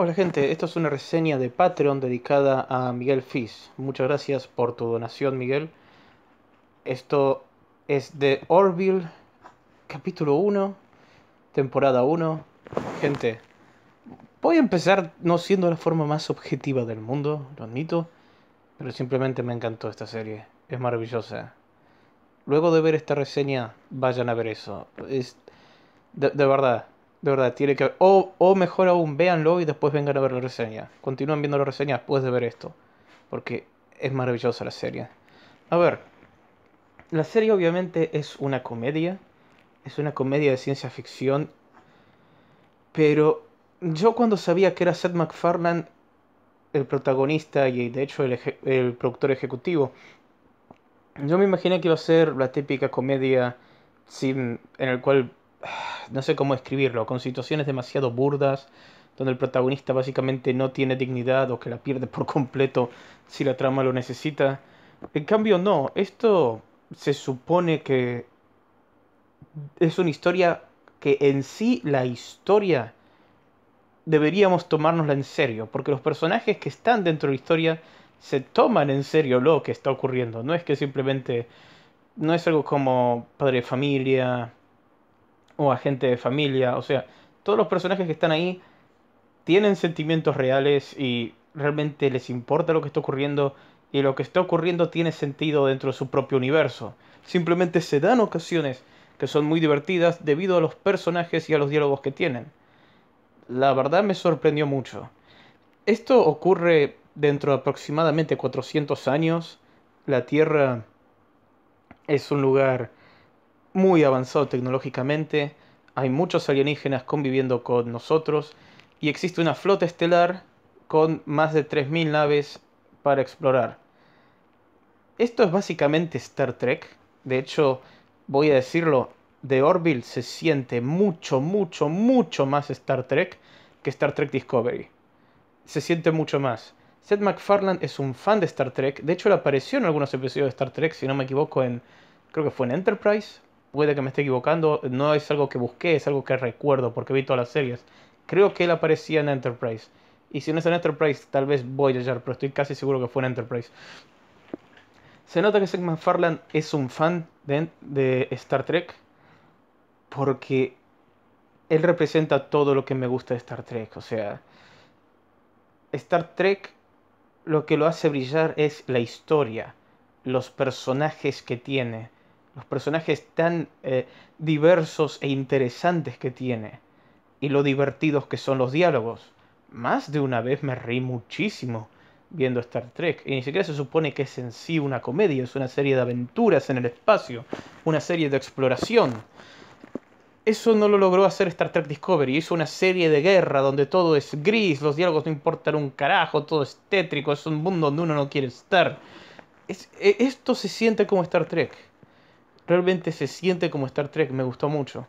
Hola gente, esto es una reseña de Patreon dedicada a Miguel Fis. Muchas gracias por tu donación, Miguel. Esto es de Orville, capítulo 1, temporada 1. Gente, voy a empezar no siendo la forma más objetiva del mundo, lo admito, pero simplemente me encantó esta serie. Es maravillosa. Luego de ver esta reseña, vayan a ver eso. Es de verdad, de verdad, tiene que o, o mejor aún, véanlo y después vengan a ver la reseña. continúan viendo la reseña después de ver esto. Porque es maravillosa la serie. A ver, la serie obviamente es una comedia. Es una comedia de ciencia ficción. Pero yo cuando sabía que era Seth MacFarlane el protagonista y de hecho el, el productor ejecutivo, yo me imaginé que iba a ser la típica comedia sin, en el cual no sé cómo escribirlo, con situaciones demasiado burdas, donde el protagonista básicamente no tiene dignidad o que la pierde por completo si la trama lo necesita. En cambio, no, esto se supone que es una historia que en sí la historia deberíamos tomárnosla en serio, porque los personajes que están dentro de la historia se toman en serio lo que está ocurriendo, no es que simplemente no es algo como padre de familia, o agente de familia, o sea, todos los personajes que están ahí tienen sentimientos reales y realmente les importa lo que está ocurriendo y lo que está ocurriendo tiene sentido dentro de su propio universo. Simplemente se dan ocasiones que son muy divertidas debido a los personajes y a los diálogos que tienen. La verdad me sorprendió mucho. Esto ocurre dentro de aproximadamente 400 años. La Tierra es un lugar muy avanzado tecnológicamente, hay muchos alienígenas conviviendo con nosotros y existe una flota estelar con más de 3.000 naves para explorar. Esto es básicamente Star Trek. De hecho, voy a decirlo, de Orville se siente mucho, mucho, mucho más Star Trek que Star Trek Discovery. Se siente mucho más. Seth MacFarlane es un fan de Star Trek. De hecho, él apareció en algunos episodios de Star Trek, si no me equivoco, en creo que fue en Enterprise, puede que me esté equivocando, no es algo que busqué, es algo que recuerdo porque vi todas las series. Creo que él aparecía en Enterprise. Y si no es en Enterprise, tal vez voy a Voyager, pero estoy casi seguro que fue en Enterprise. Se nota que Seth Farland es un fan de Star Trek porque él representa todo lo que me gusta de Star Trek. O sea, Star Trek lo que lo hace brillar es la historia, los personajes que tiene los personajes tan eh, diversos e interesantes que tiene y lo divertidos que son los diálogos. Más de una vez me reí muchísimo viendo Star Trek. Y ni siquiera se supone que es en sí una comedia, es una serie de aventuras en el espacio, una serie de exploración. Eso no lo logró hacer Star Trek Discovery. Hizo una serie de guerra donde todo es gris, los diálogos no importan un carajo, todo es tétrico, es un mundo donde uno no quiere estar. E, esto se siente como Star Trek. Realmente se siente como Star Trek, me gustó mucho.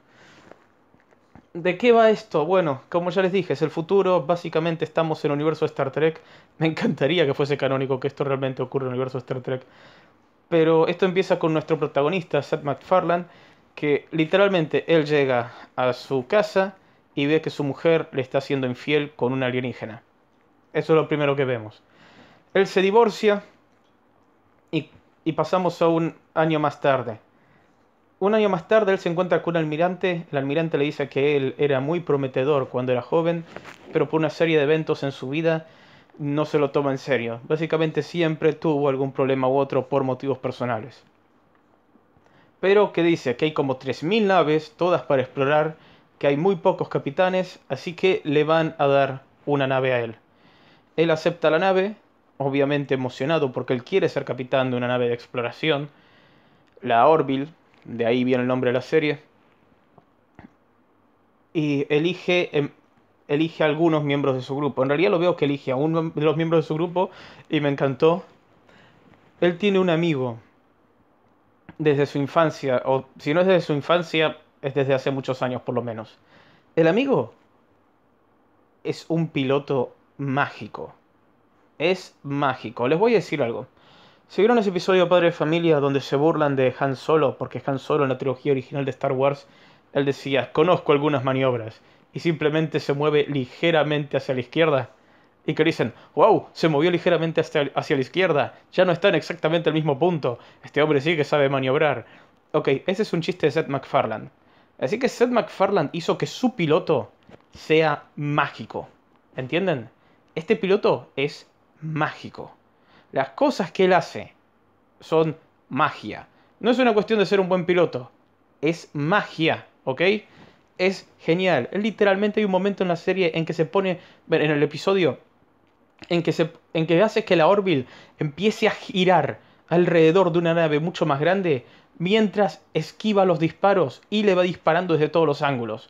¿De qué va esto? Bueno, como ya les dije, es el futuro, básicamente estamos en el universo de Star Trek. Me encantaría que fuese canónico que esto realmente ocurra en el universo de Star Trek. Pero esto empieza con nuestro protagonista, Seth MacFarlane, que literalmente él llega a su casa y ve que su mujer le está siendo infiel con un alienígena. Eso es lo primero que vemos. Él se divorcia y pasamos a un año más tarde. Un año más tarde él se encuentra con un almirante. El almirante le dice que él era muy prometedor cuando era joven, pero por una serie de eventos en su vida no se lo toma en serio. Básicamente siempre tuvo algún problema u otro por motivos personales. Pero que dice que hay como 3.000 naves, todas para explorar, que hay muy pocos capitanes, así que le van a dar una nave a él. Él acepta la nave, obviamente emocionado porque él quiere ser capitán de una nave de exploración, la Orville, de ahí viene el nombre de la serie. Y elige, em, elige algunos miembros de su grupo. En realidad lo veo que elige a uno de los miembros de su grupo y me encantó. Él tiene un amigo desde su infancia, o si no es desde su infancia, es desde hace muchos años por lo menos. El amigo es un piloto mágico. Es mágico. Les voy a decir algo. Si vieron ese episodio de Padre de Familia donde se burlan de Han Solo, porque Han Solo en la trilogía original de Star Wars, él decía, conozco algunas maniobras, y simplemente se mueve ligeramente hacia la izquierda, y que dicen, wow, se movió ligeramente hacia, hacia la izquierda, ya no está en exactamente el mismo punto, este hombre sí que sabe maniobrar. Ok, ese es un chiste de Seth MacFarlane. Así que Seth MacFarlane hizo que su piloto sea mágico. ¿Entienden? Este piloto es mágico. Las cosas que él hace son magia. No es una cuestión de ser un buen piloto, es magia, ¿ok? Es genial. Literalmente hay un momento en la serie en que se pone, en el episodio, en que, se, en que hace que la Orville empiece a girar alrededor de una nave mucho más grande mientras esquiva los disparos y le va disparando desde todos los ángulos.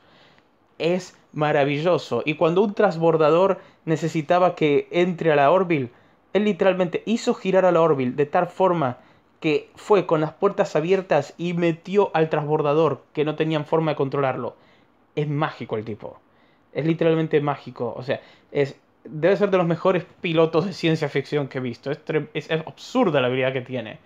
Es maravilloso. Y cuando un transbordador necesitaba que entre a la Orville, él literalmente hizo girar a la Orville de tal forma que fue con las puertas abiertas y metió al transbordador que no tenían forma de controlarlo. Es mágico el tipo. Es literalmente mágico. O sea, es, debe ser de los mejores pilotos de ciencia ficción que he visto. es absurda la habilidad que tiene.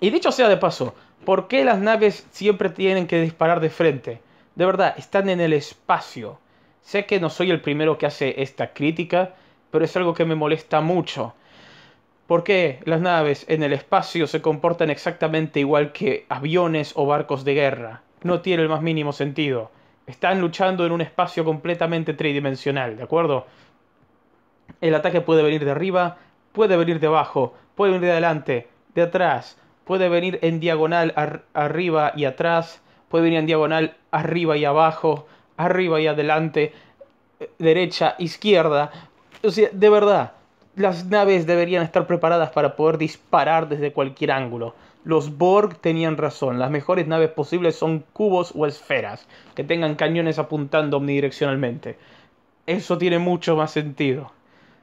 Y dicho sea de paso, ¿por qué las naves siempre tienen que disparar de frente? De verdad, están en el espacio. Sé que no soy el primero que hace esta crítica pero es algo que me molesta mucho. ¿Por qué las naves en el espacio se comportan exactamente igual que aviones o barcos de guerra? No tiene el más mínimo sentido. Están luchando en un espacio completamente tridimensional, ¿de acuerdo? El ataque puede venir de arriba, puede venir de abajo, puede venir de adelante, de atrás, puede venir en diagonal arriba y atrás, puede venir en diagonal arriba y abajo, arriba y adelante, eh, derecha, izquierda, de verdad, las naves deberían estar preparadas para poder disparar desde cualquier ángulo. Los Borg tenían razón, las mejores naves posibles son cubos o esferas, que tengan cañones apuntando omnidireccionalmente. Eso tiene mucho más sentido.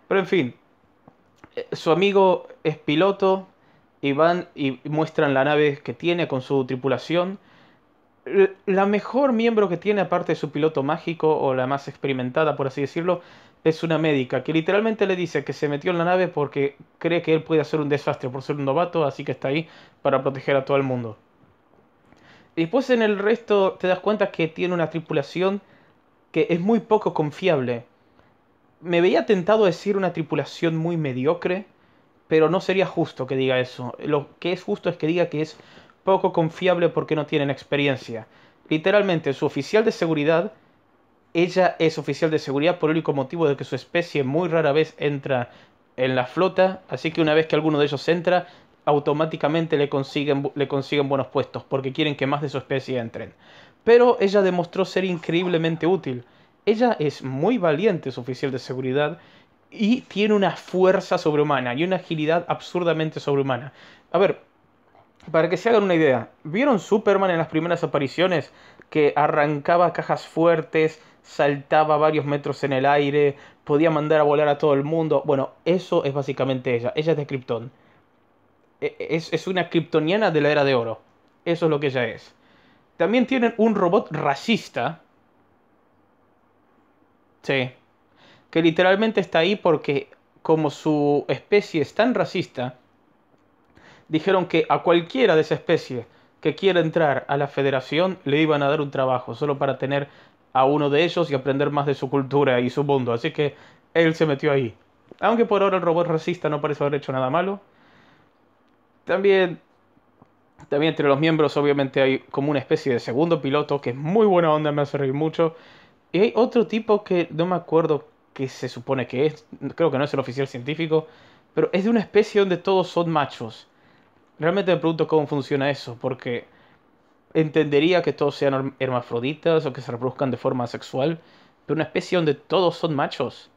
Pero en fin, eh, su amigo es piloto y van y muestran la nave que tiene con su tripulación. La mejor miembro que tiene, aparte de su piloto mágico o la más experimentada, por así decirlo, es una médica que literalmente le dice que se metió en la nave porque cree que él puede hacer un desastre por ser un novato, así que está ahí para proteger a todo el mundo. después en el resto te das cuenta que tiene una tripulación que es muy poco confiable. Me veía tentado a decir una tripulación muy mediocre, pero no sería justo que diga eso. Lo que es justo es que diga que es poco confiable porque no tienen experiencia. Literalmente, su oficial de seguridad ella es oficial de seguridad por el único motivo de que su especie muy rara vez entra en la flota, así que una vez que alguno de ellos entra, automáticamente le consiguen, le consiguen buenos puestos, porque quieren que más de su especie entren. Pero ella demostró ser increíblemente útil. Ella es muy valiente, su oficial de seguridad, y tiene una fuerza sobrehumana y una agilidad absurdamente sobrehumana. A ver, para que se hagan una idea, ¿vieron Superman en las primeras apariciones? que arrancaba cajas fuertes, saltaba varios metros en el aire, podía mandar a volar a todo el mundo. Bueno, eso es básicamente ella. Ella es de Krypton. E, es, es una kryptoniana de la era de oro. Eso es lo que ella es. También tienen un robot racista. Sí. Que literalmente está ahí porque como su especie es tan racista, dijeron que a cualquiera de esa especie que quiera entrar a la federación le iban a dar un trabajo solo para tener a uno de ellos y aprender más de su cultura y su mundo. Así que él se metió ahí. Aunque por ahora el robot racista no parece haber hecho nada malo. También, también entre los miembros obviamente hay como una especie de segundo piloto que es muy buena onda, me hace reír mucho. Y hay otro tipo que no me acuerdo qué se supone que es, creo que no es el oficial científico, pero es de una especie donde todos son machos realmente me pregunto cómo funciona eso, porque entendería que todos sean hermafroditas o que se reproduzcan de forma sexual, pero una especie donde todos son machos.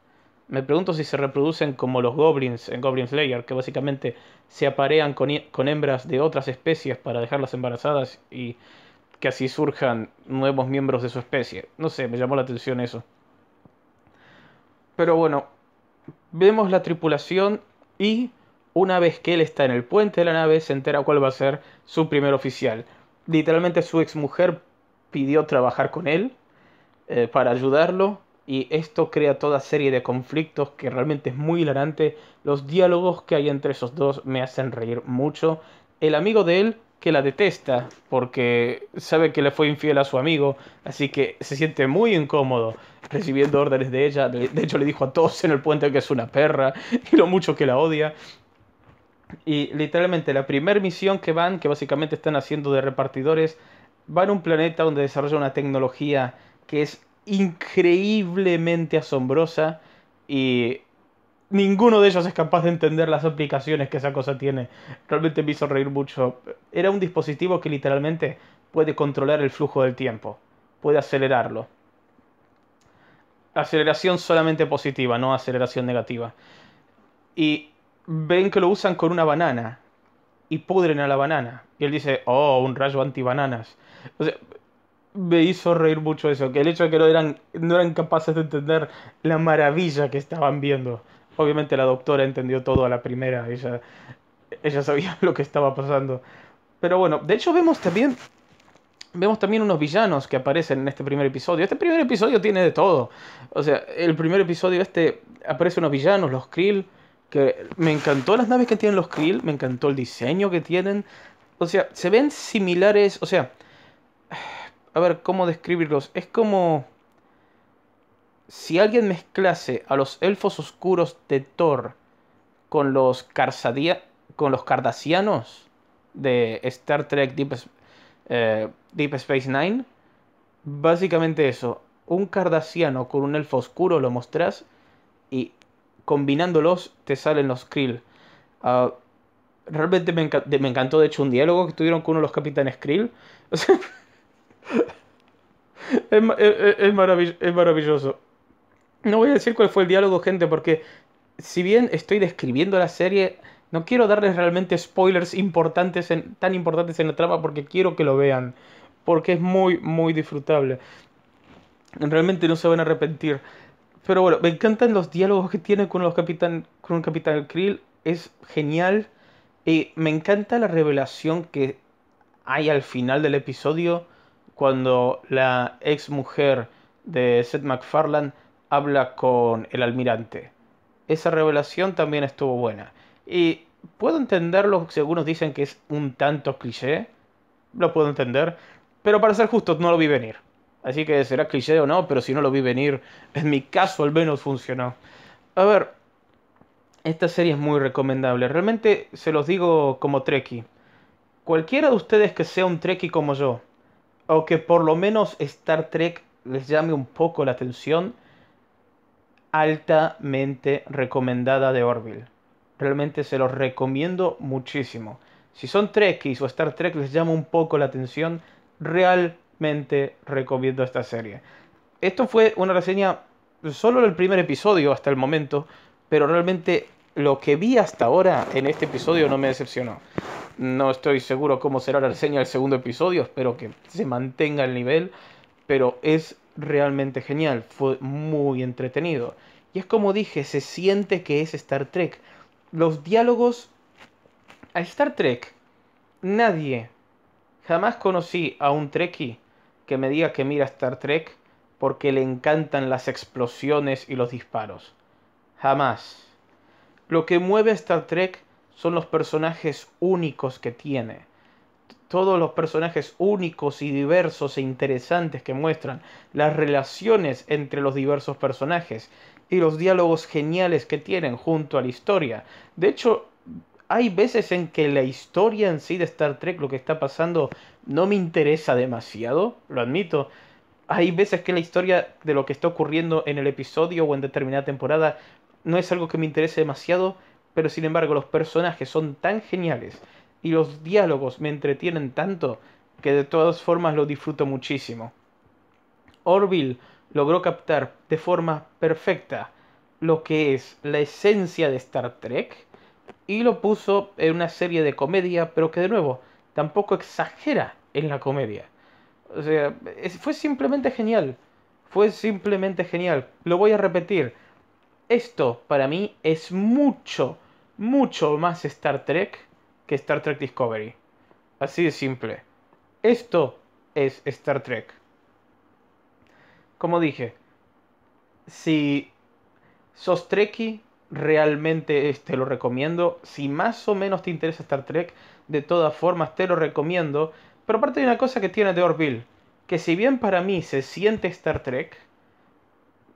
Me pregunto si se reproducen como los goblins en Goblin Slayer, que básicamente se aparean con, con hembras de otras especies para dejarlas embarazadas y que así surjan nuevos miembros de su especie. No sé, me llamó la atención eso. Pero bueno, vemos la tripulación y una vez que él está en el puente de la nave, se entera cuál va a ser su primer oficial. Literalmente su exmujer pidió trabajar con él eh, para ayudarlo y esto crea toda serie de conflictos que realmente es muy hilarante. Los diálogos que hay entre esos dos me hacen reír mucho. El amigo de él que la detesta porque sabe que le fue infiel a su amigo, así que se siente muy incómodo recibiendo órdenes de ella. De hecho le dijo a todos en el puente que es una perra y lo mucho que la odia. Y literalmente la primera misión que van, que básicamente están haciendo de repartidores, van a un planeta donde desarrolla una tecnología que es increíblemente asombrosa y ninguno de ellos es capaz de entender las aplicaciones que esa cosa tiene. Realmente me hizo reír mucho. Era un dispositivo que literalmente puede controlar el flujo del tiempo, puede acelerarlo. Aceleración solamente positiva, no aceleración negativa. Y ven que lo usan con una banana y pudren a la banana. Y él dice, oh, un rayo anti-bananas. O sea, me hizo reír mucho eso, que el hecho de que no eran, no eran capaces de entender la maravilla que estaban viendo. Obviamente la doctora entendió todo a la primera, ella, ella sabía lo que estaba pasando. Pero bueno, de hecho vemos también vemos también unos villanos que aparecen en este primer episodio. Este primer episodio tiene de todo. O sea, el primer episodio este aparecen unos villanos, los Krill, que me encantó las naves que tienen los Krill, me encantó el diseño que tienen. O sea, se ven similares, o sea... A ver, ¿cómo describirlos? Es como... Si alguien mezclase a los elfos oscuros de Thor con los, Karsadia, con los Cardassianos de Star Trek Deep, eh, Deep Space Nine, básicamente eso. Un Cardassiano con un elfo oscuro lo mostrás y combinándolos te salen los Krill. Ah, realmente me, encantó, de hecho, un diálogo que tuvieron con uno de los capitanes Krill. es, maravilloso. No voy a decir cuál fue el diálogo, gente, porque si bien estoy describiendo la serie, no quiero darles realmente spoilers importantes tan importantes en la trama porque quiero que lo vean. Porque es muy, muy disfrutable. Realmente no se van a arrepentir. Pero bueno, me encantan los diálogos que tiene con los capitán, con el capitán Krill. Es genial. Y me encanta la revelación que hay al final del episodio cuando la ex mujer de Seth MacFarlane habla con el almirante. Esa revelación también estuvo buena. Y puedo entenderlo si algunos dicen que es un tanto cliché. Lo puedo entender. Pero para ser justo, no lo vi venir. Así que será cliché o no, pero si no lo vi venir, en mi caso al menos funcionó. A ver, esta serie es muy recomendable. Realmente se los digo como Trekkie. Cualquiera de ustedes que sea un Trekkie como yo, o que por lo menos Star Trek les llame un poco la atención, altamente recomendada de Orville. Realmente se los recomiendo muchísimo. Si son Trekkies o Star Trek les llama un poco la atención, real recomiendo esta serie. Esto fue una reseña solo del primer episodio hasta el momento, pero realmente lo que vi hasta ahora en este episodio no me decepcionó. No estoy seguro cómo será la reseña del segundo episodio, espero que se mantenga el nivel, pero es realmente genial, fue muy entretenido. Y es como dije, se siente que es Star Trek. Los diálogos a Star Trek, nadie jamás conocí a un Trekkie que me diga que mira Star Trek porque le encantan las explosiones y los disparos. Jamás. Lo que mueve a Star Trek son los personajes únicos que tiene. Todos los personajes únicos y diversos e interesantes que muestran, las relaciones entre los diversos personajes y los diálogos geniales que tienen junto a la historia. De hecho, hay veces en que la historia en sí de Star Trek, lo que está pasando, no me interesa demasiado, lo admito. Hay veces que la historia de lo que está ocurriendo en el episodio o en determinada temporada no es algo que me interese demasiado, pero sin embargo los personajes son tan geniales y los diálogos me entretienen tanto que de todas formas lo disfruto muchísimo. Orville logró captar de forma perfecta lo que es la esencia de Star Trek, y lo puso en una serie de comedia, pero que de nuevo tampoco exagera en la comedia. O sea, fue simplemente genial. Fue simplemente genial. Lo voy a repetir. Esto para mí es mucho, mucho más Star Trek que Star Trek Discovery. Así de simple. Esto es Star Trek. Como dije, si sos Trekkie realmente eh, te lo recomiendo. Si más o menos te interesa Star Trek, de todas formas te lo recomiendo. Pero aparte de una cosa que tiene The Orville, que si bien para mí se siente Star Trek,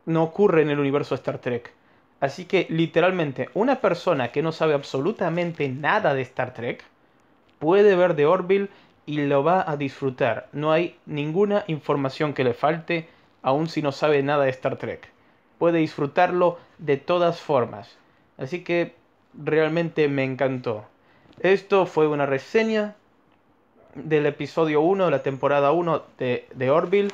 no ocurre en el universo Star Trek. Así que literalmente una persona que no sabe absolutamente nada de Star Trek puede ver The Orville y lo va a disfrutar. No hay ninguna información que le falte, aun si no sabe nada de Star Trek puede disfrutarlo de todas formas. Así que realmente me encantó. Esto fue una reseña del episodio 1 de la temporada 1 de, de Orville.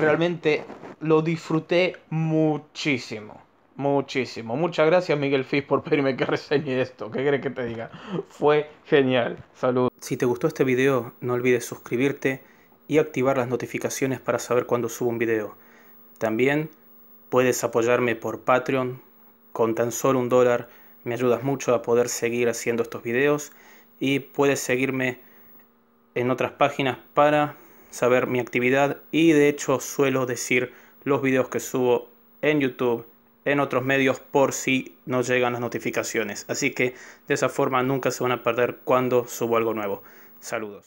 Realmente lo disfruté muchísimo. Muchísimo. Muchas gracias Miguel Fis por pedirme que reseñe esto. ¿Qué crees que te diga? Fue genial. Salud. Si te gustó este video, no olvides suscribirte y activar las notificaciones para saber cuando subo un video. También Puedes apoyarme por Patreon. Con tan solo un dólar me ayudas mucho a poder seguir haciendo estos videos. Y puedes seguirme en otras páginas para saber mi actividad. Y de hecho suelo decir los videos que subo en YouTube, en otros medios por si no llegan las notificaciones. Así que de esa forma nunca se van a perder cuando subo algo nuevo. Saludos.